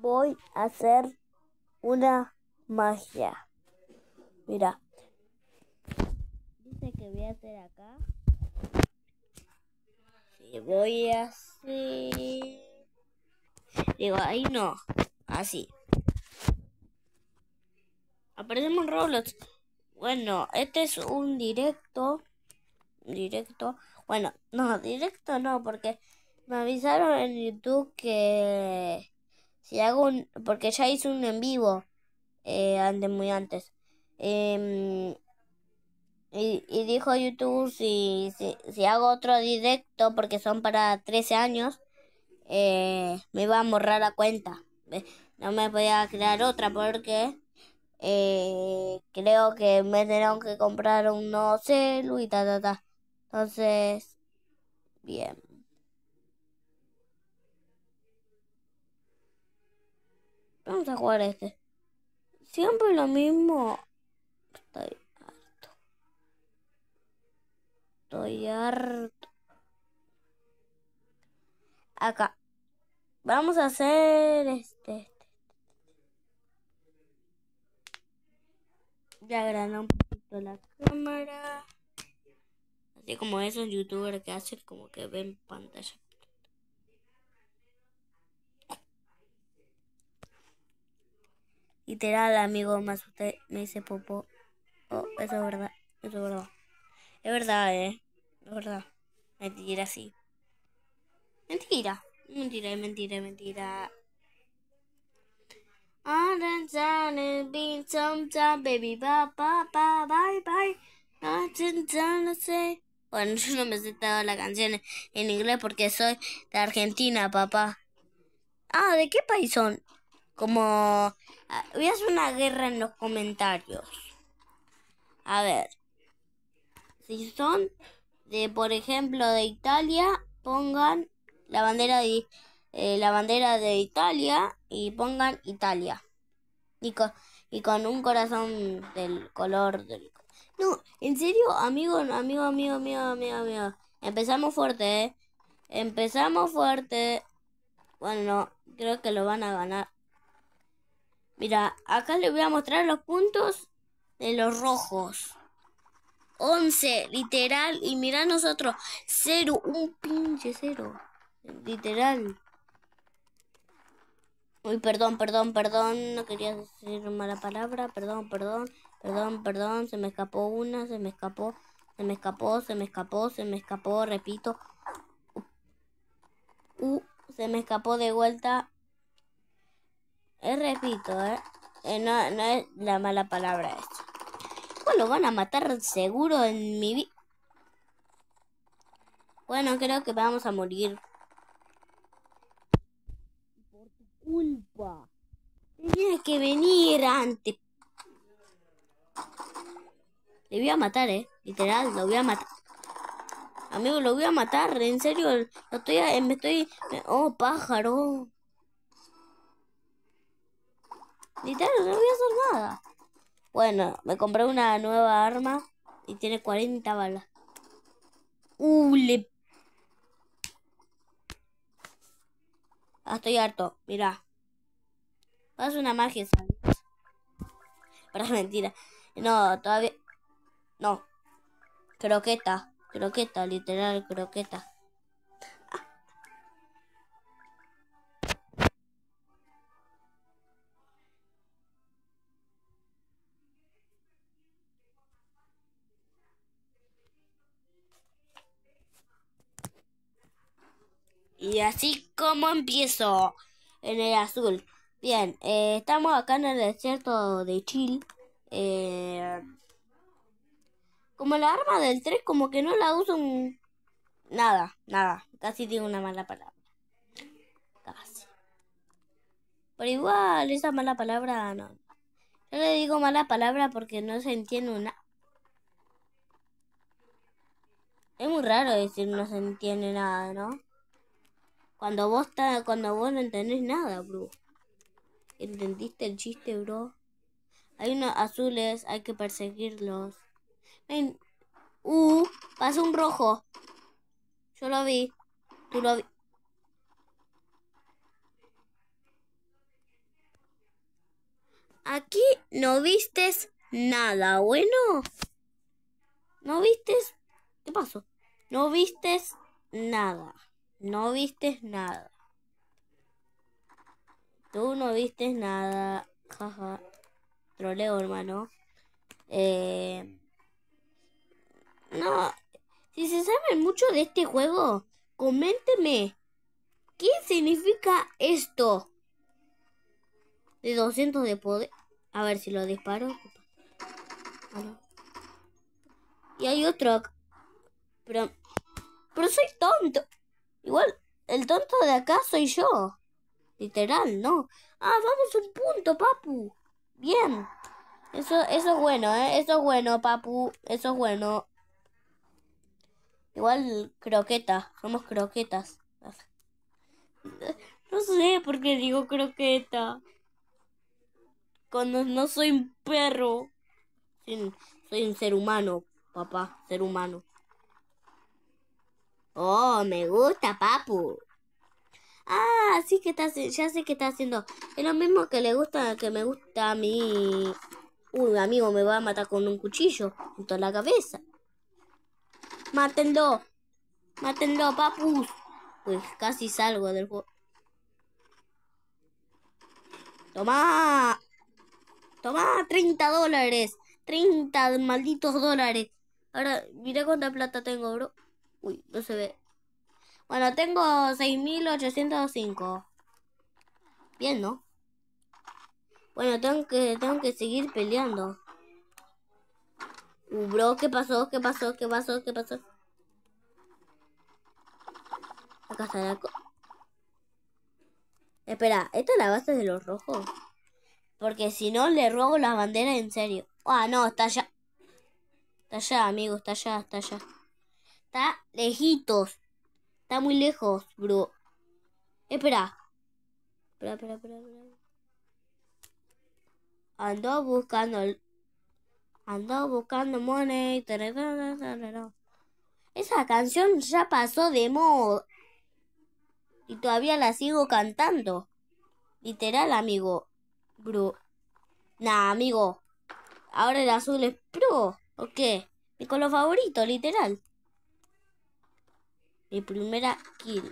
voy a hacer una magia. Mira. Dice que voy a hacer acá. Y voy así. Digo, ahí no. Así. Aparecemos Roblox. Bueno, este es un directo. Directo. Bueno, no, directo no, porque me avisaron en YouTube que si hago un, porque ya hice un en vivo eh, antes, muy antes. Em, y, dijo YouTube si, si, hago otro directo porque son para 13 años, eh, me iba a borrar la cuenta. No me podía crear otra porque eh, creo que me tendrán que comprar un no y ta ta. Entonces, bien. a jugar este. Siempre lo mismo. Estoy harto. Estoy harto. Acá. Vamos a hacer este. este, este. Ya granó un poquito la cámara. Así como un youtuber que hace como que ven pantalla. Literal, amigo, más usted me dice popó. Oh, eso es verdad, eso es verdad. Es verdad, eh. Es verdad. Mentira, sí. Mentira. Mentira, mentira, mentira. baby, bye, bye, bye, bye. Bueno, yo no me he citado la canción en inglés porque soy de Argentina, papá. Ah, ¿de qué país son? Como... Voy a ah, hacer una guerra en los comentarios. A ver. Si son de, por ejemplo, de Italia, pongan la bandera de, eh, la bandera de Italia y pongan Italia. Y con, y con un corazón del color No, en serio, amigo, amigo, amigo, amigo, amigo, amigo. Empezamos fuerte, ¿eh? Empezamos fuerte. Bueno, creo que lo van a ganar. Mira, acá le voy a mostrar los puntos de los rojos. 11, literal. Y mira nosotros, 0, un pinche 0. Literal. Uy, perdón, perdón, perdón. No quería decir mala palabra. Perdón, perdón, perdón, perdón. Se me escapó una, se me escapó, se me escapó, se me escapó, se me escapó. Repito. Uh, se me escapó de vuelta. Eh, repito, eh, eh, no, no, es la mala palabra esto Bueno, lo van a matar seguro en mi vida. Bueno, creo que vamos a morir. Por tu culpa. Tenía que venir antes. Le voy a matar, eh. Literal, lo voy a matar. Amigo, lo voy a matar. En serio, lo estoy, me estoy... Oh, pájaro. Literal, no voy a hacer nada. Bueno, me compré una nueva arma y tiene 40 balas. Uh, le... Ah, estoy harto, mirá. vas una magia, ¿sabes? Pero es mentira. No, todavía... No. Croqueta, croqueta, literal, croqueta. Y así como empiezo en el azul. Bien, eh, estamos acá en el desierto de Chile. Eh, como la arma del 3, como que no la uso nada, nada. Casi digo una mala palabra. Casi. Pero igual, esa mala palabra no. Yo le digo mala palabra porque no se entiende una. Es muy raro decir no se entiende nada, ¿no? Cuando vos, está, cuando vos no entendés nada, bro. ¿Entendiste el chiste, bro? Hay unos azules, hay que perseguirlos. Ven. Uh, pasó un rojo. Yo lo vi. Tú lo vi. Aquí no vistes nada, bueno. No vistes. ¿Qué pasó? No vistes nada no vistes nada. Tú no vistes nada. Jaja. Troleo, hermano. Eh... No. Si se sabe mucho de este juego, coménteme. ¿Qué significa esto? De 200 de poder. A ver si lo disparo. Y hay otro. Pero... Pero soy tonto. Igual, el tonto de acá soy yo. Literal, ¿no? Ah, vamos un punto, papu. Bien. Eso, eso es bueno, ¿eh? Eso es bueno, papu. Eso es bueno. Igual croqueta. Somos croquetas. No sé por qué digo croqueta. Cuando no soy un perro. soy un ser humano, papá. Ser humano. Oh, me gusta, papu. Ah, sí que está, ya sé que está haciendo. Es lo mismo que le gusta, que me gusta a mi... Uy, amigo, me va a matar con un cuchillo junto a la cabeza. Mátenlo. Mátenlo, papu! Pues casi salgo del juego. Toma. Toma, 30 dólares. 30 malditos dólares. Ahora, mira cuánta plata tengo, bro. Uy, no se ve. Bueno, tengo 6.805. Bien, ¿no? Bueno, tengo que, tengo que seguir peleando. Uh, bro, ¿qué pasó? ¿Qué pasó? ¿Qué pasó? ¿Qué pasó? Acá está la... Espera, ¿esta es la base de los rojos? Porque si no, le robo la bandera en serio. Ah, no, está allá. Está allá, amigo, está allá, está allá. Está lejitos. Está muy lejos, bro. Espera. Espera, espera, espera, Ando buscando. Ando buscando money. Esa canción ya pasó de mod. Y todavía la sigo cantando. Literal, amigo. Bro. Nah, amigo. Ahora el azul es pro. ¿O qué? Mi color favorito, literal. Mi primera kill.